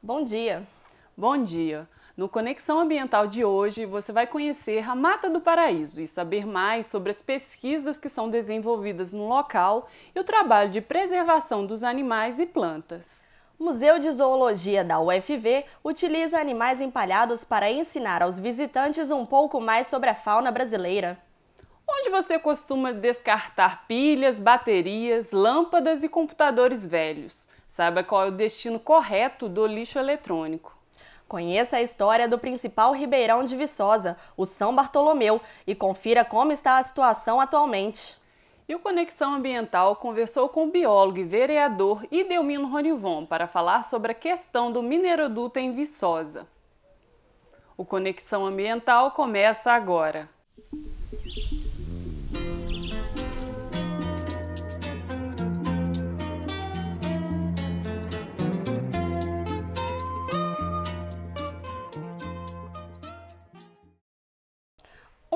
Bom dia! Bom dia! No Conexão Ambiental de hoje, você vai conhecer a Mata do Paraíso e saber mais sobre as pesquisas que são desenvolvidas no local e o trabalho de preservação dos animais e plantas. O Museu de Zoologia da UFV utiliza animais empalhados para ensinar aos visitantes um pouco mais sobre a fauna brasileira. Onde você costuma descartar pilhas, baterias, lâmpadas e computadores velhos? Saiba qual é o destino correto do lixo eletrônico. Conheça a história do principal ribeirão de Viçosa, o São Bartolomeu, e confira como está a situação atualmente. E o Conexão Ambiental conversou com o biólogo e vereador Idelmino Ronivon para falar sobre a questão do mineroduto em Viçosa. O Conexão Ambiental começa agora.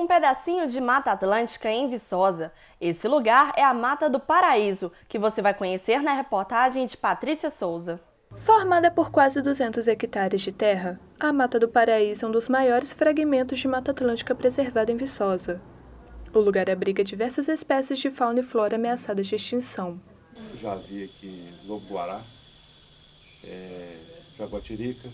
Um pedacinho de Mata Atlântica em Viçosa. Esse lugar é a Mata do Paraíso, que você vai conhecer na reportagem de Patrícia Souza. Formada por quase 200 hectares de terra, a Mata do Paraíso é um dos maiores fragmentos de Mata Atlântica preservada em Viçosa. O lugar abriga diversas espécies de fauna e flora ameaçadas de extinção. Já vi aqui lobo-guará, é, eh, jaguatirica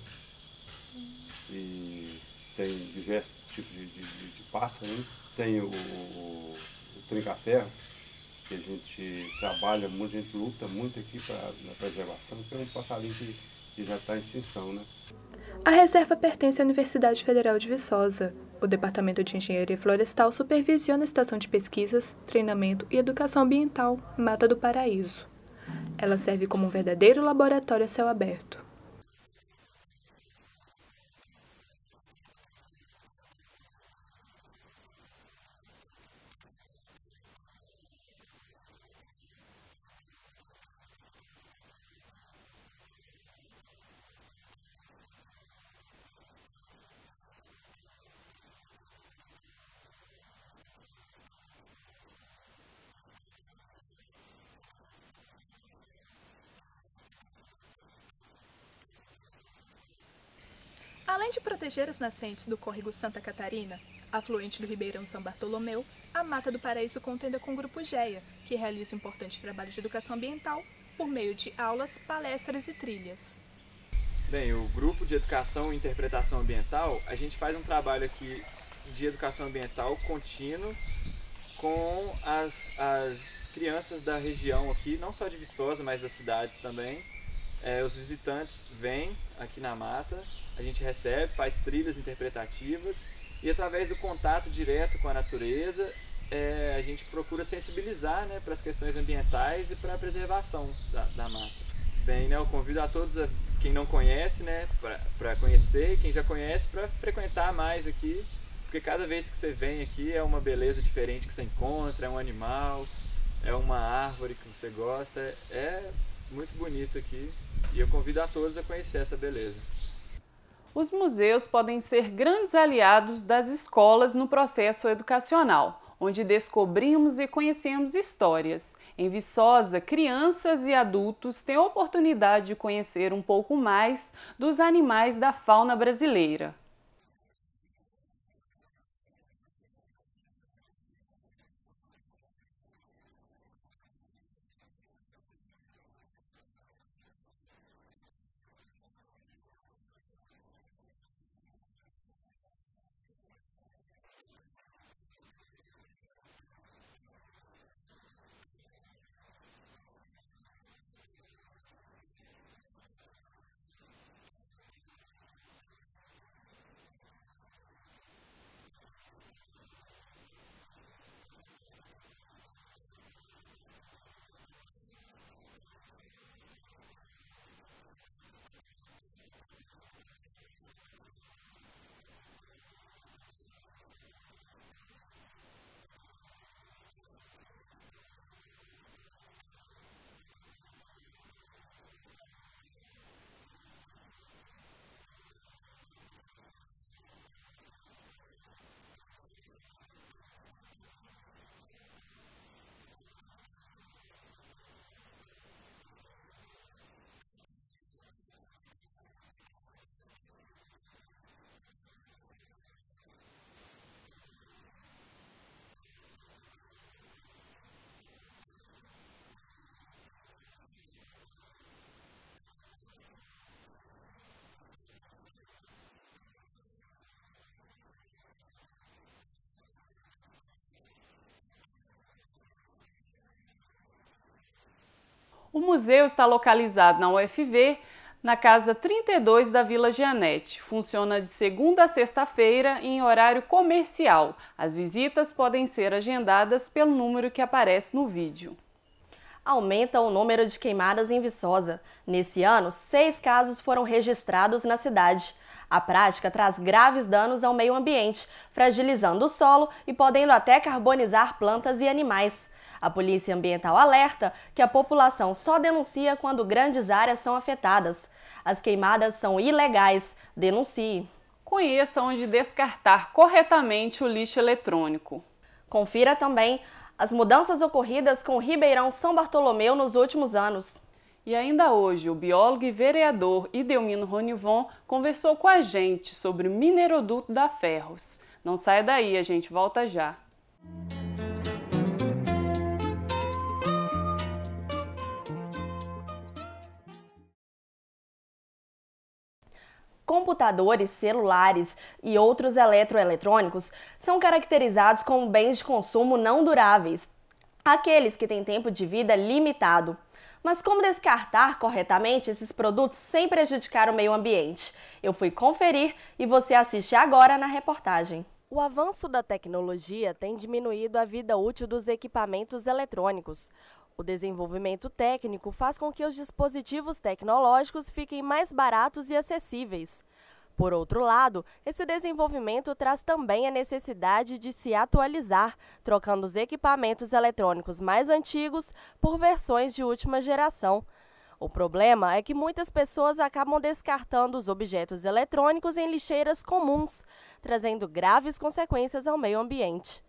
e tem diversos Tipo de, de, de pássaro. Né? Tem o, o, o trinca-ferro, que a gente trabalha muito, a gente luta muito aqui para na preservação, que é um passarinho que, que já está em extinção. Né? A reserva pertence à Universidade Federal de Viçosa. O Departamento de Engenharia Florestal supervisiona a Estação de Pesquisas, Treinamento e Educação Ambiental Mata do Paraíso. Ela serve como um verdadeiro laboratório a céu aberto. Além de proteger as nascentes do córrego Santa Catarina, afluente do Ribeirão São Bartolomeu, a Mata do Paraíso contenda com o Grupo GEA, que realiza um importante trabalho de educação ambiental por meio de aulas, palestras e trilhas. Bem, o Grupo de Educação e Interpretação Ambiental, a gente faz um trabalho aqui de educação ambiental contínuo com as, as crianças da região aqui, não só de Viçosa, mas das cidades também. É, os visitantes vêm aqui na mata a gente recebe, faz trilhas interpretativas e através do contato direto com a natureza é, a gente procura sensibilizar né, para as questões ambientais e para a preservação da, da, mata. Bem, né, eu convido a todos, a, quem não conhece, né, para conhecer, quem já conhece, para frequentar mais aqui, porque cada vez que você vem aqui é uma beleza diferente que você encontra, é um animal, é uma árvore que você gosta, é muito bonito aqui e eu convido a todos a conhecer essa beleza os museus podem ser grandes aliados das escolas no processo educacional, onde descobrimos e conhecemos histórias. Em Viçosa, crianças e adultos têm a oportunidade de conhecer um pouco mais dos animais da fauna brasileira. O museu está localizado na UFV, na Casa 32 da Vila Gianete. Funciona de segunda a sexta-feira em horário comercial. As visitas podem ser agendadas pelo número que aparece no vídeo. Aumenta o número de queimadas em Viçosa. Nesse ano, seis casos foram registrados na cidade. A prática traz graves danos ao meio ambiente, fragilizando o solo e podendo até carbonizar plantas e animais. A Polícia Ambiental alerta que a população só denuncia quando grandes áreas são afetadas. As queimadas são ilegais. Denuncie. Conheça onde descartar corretamente o lixo eletrônico. Confira também as mudanças ocorridas com o Ribeirão São Bartolomeu nos últimos anos. E ainda hoje, o biólogo e vereador Idelmino Ronivon conversou com a gente sobre o mineroduto da Ferros. Não saia daí, a gente volta já. computadores, celulares e outros eletroeletrônicos são caracterizados como bens de consumo não duráveis, aqueles que têm tempo de vida limitado. Mas como descartar corretamente esses produtos sem prejudicar o meio ambiente? Eu fui conferir e você assiste agora na reportagem. O avanço da tecnologia tem diminuído a vida útil dos equipamentos eletrônicos. O desenvolvimento técnico faz com que os dispositivos tecnológicos fiquem mais baratos e acessíveis. Por outro lado, esse desenvolvimento traz também a necessidade de se atualizar, trocando os equipamentos eletrônicos mais antigos por versões de última geração. O problema é que muitas pessoas acabam descartando os objetos eletrônicos em lixeiras comuns, trazendo graves consequências ao meio ambiente.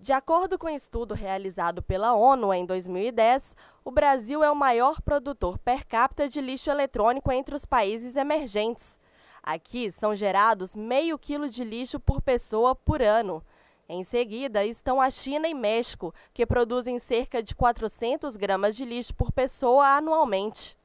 De acordo com um estudo realizado pela ONU em 2010, o Brasil é o maior produtor per capita de lixo eletrônico entre os países emergentes. Aqui são gerados meio quilo de lixo por pessoa por ano. Em seguida estão a China e México, que produzem cerca de 400 gramas de lixo por pessoa anualmente.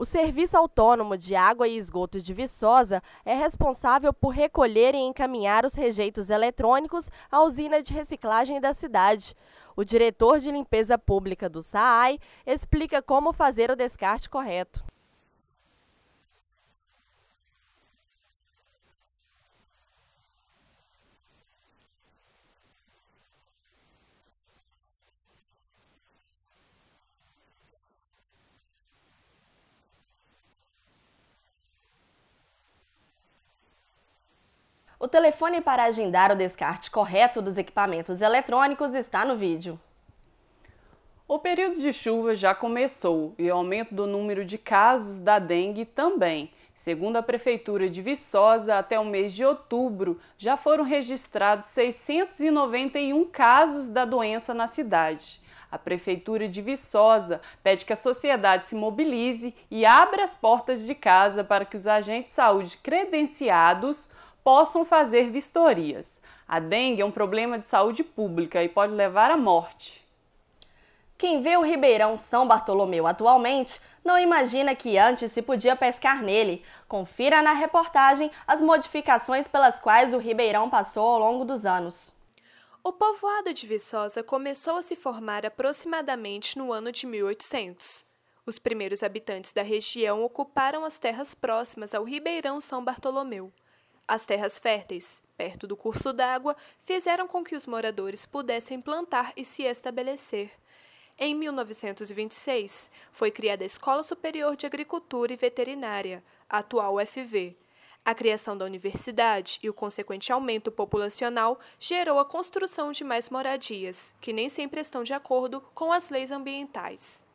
O Serviço Autônomo de Água e Esgoto de Viçosa é responsável por recolher e encaminhar os rejeitos eletrônicos à usina de reciclagem da cidade. O diretor de limpeza pública do SAAI explica como fazer o descarte correto. O telefone para agendar o descarte correto dos equipamentos eletrônicos está no vídeo. O período de chuva já começou e o aumento do número de casos da dengue também. Segundo a Prefeitura de Viçosa, até o mês de outubro já foram registrados 691 casos da doença na cidade. A Prefeitura de Viçosa pede que a sociedade se mobilize e abra as portas de casa para que os agentes de saúde credenciados possam fazer vistorias. A dengue é um problema de saúde pública e pode levar à morte. Quem vê o Ribeirão São Bartolomeu atualmente não imagina que antes se podia pescar nele. Confira na reportagem as modificações pelas quais o Ribeirão passou ao longo dos anos. O povoado de Viçosa começou a se formar aproximadamente no ano de 1800. Os primeiros habitantes da região ocuparam as terras próximas ao Ribeirão São Bartolomeu. As terras férteis, perto do curso d'água, fizeram com que os moradores pudessem plantar e se estabelecer. Em 1926, foi criada a Escola Superior de Agricultura e Veterinária, atual UFV. A criação da universidade e o consequente aumento populacional gerou a construção de mais moradias, que nem sempre estão de acordo com as leis ambientais.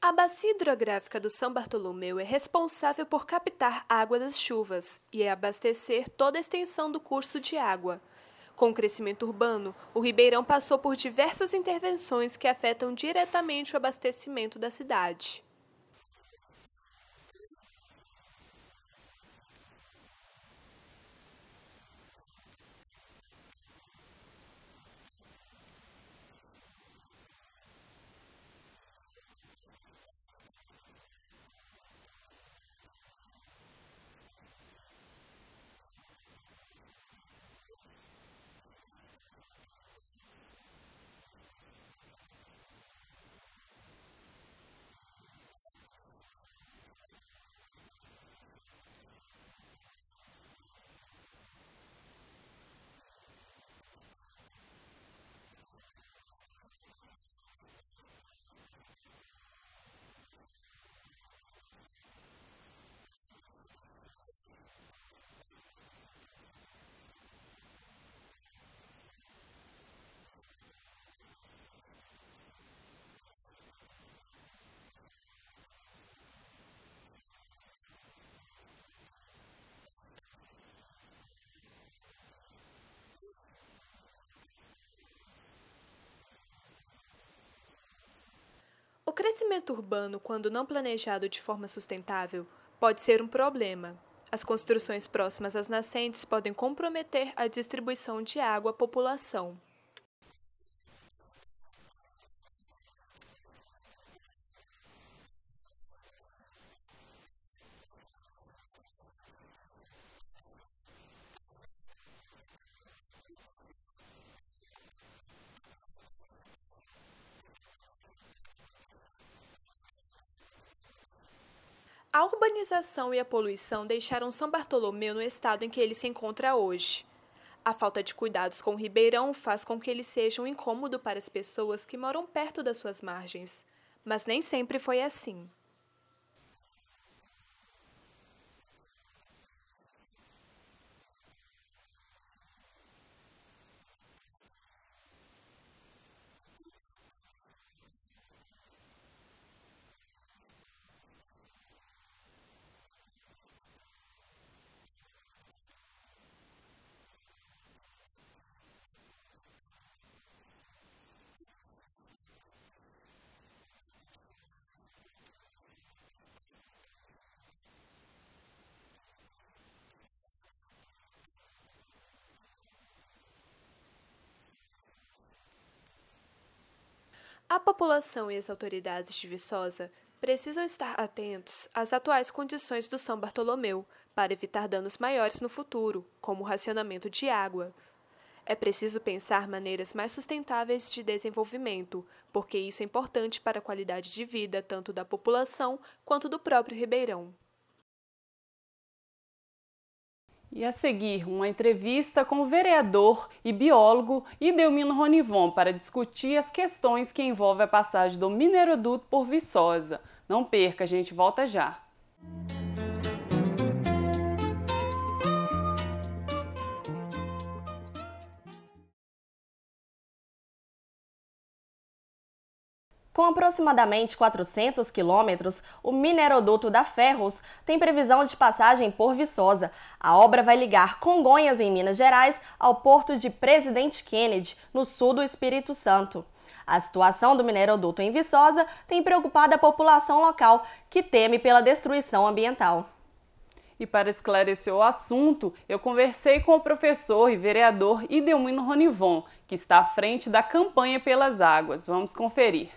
A bacia hidrográfica do São Bartolomeu é responsável por captar água das chuvas e é abastecer toda a extensão do curso de água. Com o crescimento urbano, o Ribeirão passou por diversas intervenções que afetam diretamente o abastecimento da cidade. crescimento urbano, quando não planejado de forma sustentável, pode ser um problema. As construções próximas às nascentes podem comprometer a distribuição de água à população. A urbanização e a poluição deixaram São Bartolomeu no estado em que ele se encontra hoje. A falta de cuidados com o Ribeirão faz com que ele seja um incômodo para as pessoas que moram perto das suas margens. Mas nem sempre foi assim. A população e as autoridades de Viçosa precisam estar atentos às atuais condições do São Bartolomeu para evitar danos maiores no futuro, como o racionamento de água. É preciso pensar maneiras mais sustentáveis de desenvolvimento, porque isso é importante para a qualidade de vida tanto da população quanto do próprio Ribeirão. E a seguir, uma entrevista com o vereador e biólogo Idelmino Ronivon para discutir as questões que envolvem a passagem do mineroduto por Viçosa. Não perca, a gente volta já. Com aproximadamente 400 quilômetros, o mineroduto da Ferros tem previsão de passagem por Viçosa. A obra vai ligar Congonhas, em Minas Gerais, ao porto de Presidente Kennedy, no sul do Espírito Santo. A situação do mineroduto em Viçosa tem preocupado a população local, que teme pela destruição ambiental. E para esclarecer o assunto, eu conversei com o professor e vereador Idemino Ronivon, que está à frente da campanha pelas águas. Vamos conferir.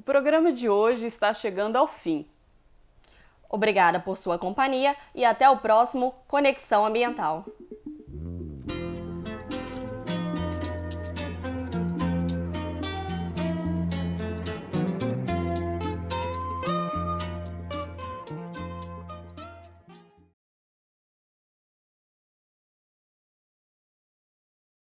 O programa de hoje está chegando ao fim. Obrigada por sua companhia e até o próximo Conexão Ambiental.